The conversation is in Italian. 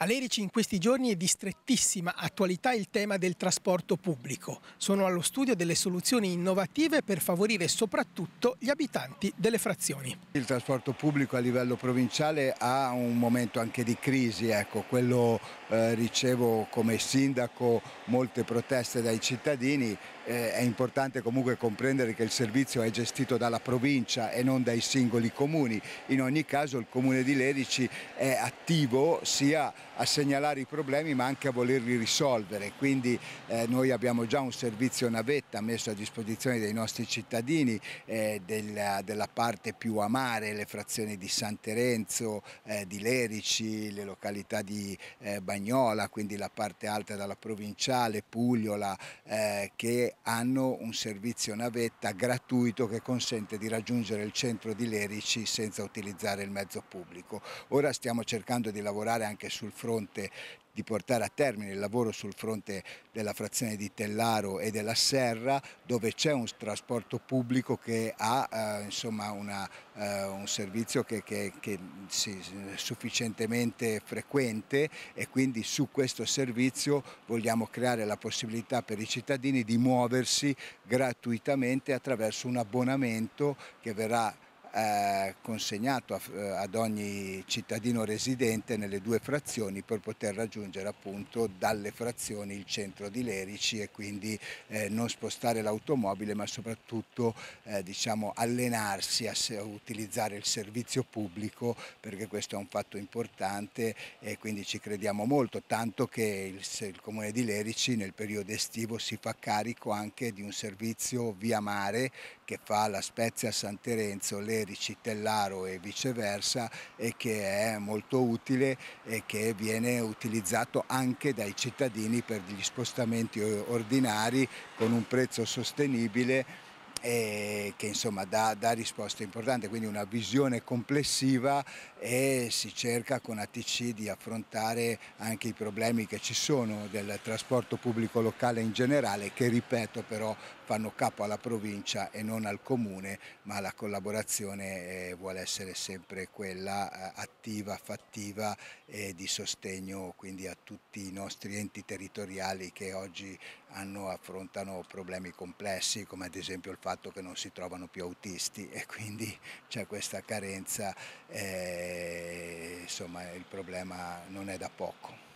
A Lerici in questi giorni è di strettissima attualità il tema del trasporto pubblico. Sono allo studio delle soluzioni innovative per favorire soprattutto gli abitanti delle frazioni. Il trasporto pubblico a livello provinciale ha un momento anche di crisi, ecco, quello eh, ricevo come sindaco molte proteste dai cittadini, eh, è importante comunque comprendere che il servizio è gestito dalla provincia e non dai singoli comuni. In ogni caso il comune di Lerici è attivo sia a segnalare i problemi ma anche a volerli risolvere. Quindi eh, noi abbiamo già un servizio navetta messo a disposizione dei nostri cittadini eh, della, della, parte più amare, le frazioni di San Terenzo, eh, di Lerici, le località di eh, Bagnola, quindi la parte alta della provinciale, Pugliola, eh, che hanno un servizio navetta gratuito che consente di raggiungere il centro di Lerici senza utilizzare il mezzo pubblico. Ora stiamo cercando di lavorare anche sul fronte fronte di portare a termine il lavoro sul fronte della frazione di Tellaro e della Serra dove c'è un trasporto pubblico che ha eh, insomma una, eh, un servizio che, che, che sì, sufficientemente frequente e quindi su questo servizio vogliamo creare la possibilità per i cittadini di muoversi gratuitamente attraverso un abbonamento che verrà consegnato ad ogni cittadino residente nelle due frazioni per poter raggiungere appunto dalle frazioni il centro di Lerici e quindi eh, non spostare l'automobile ma soprattutto eh, diciamo, allenarsi a, utilizzare il servizio pubblico perché questo è un fatto importante e quindi ci crediamo molto tanto che il, comune di Lerici nel periodo estivo si fa carico anche di un servizio via mare che fa la Spezia Sant'Erenzo, Lerici Erici Tellaro e viceversa e che è molto utile e che viene utilizzato anche dai cittadini per gli spostamenti ordinari con un prezzo sostenibile che insomma dà, dà risposte importanti, quindi una visione complessiva e si cerca con ATC di affrontare anche i problemi che ci sono del trasporto pubblico locale in generale che ripeto però fanno capo alla provincia e non al comune, ma la collaborazione eh, vuole essere sempre quella eh, attiva, fattiva e di sostegno quindi a tutti i nostri enti territoriali che oggi hanno, affrontano problemi complessi come ad esempio il fatto che non si trovano più autisti e quindi c'è questa carenza, e, eh, insomma il problema non è da poco.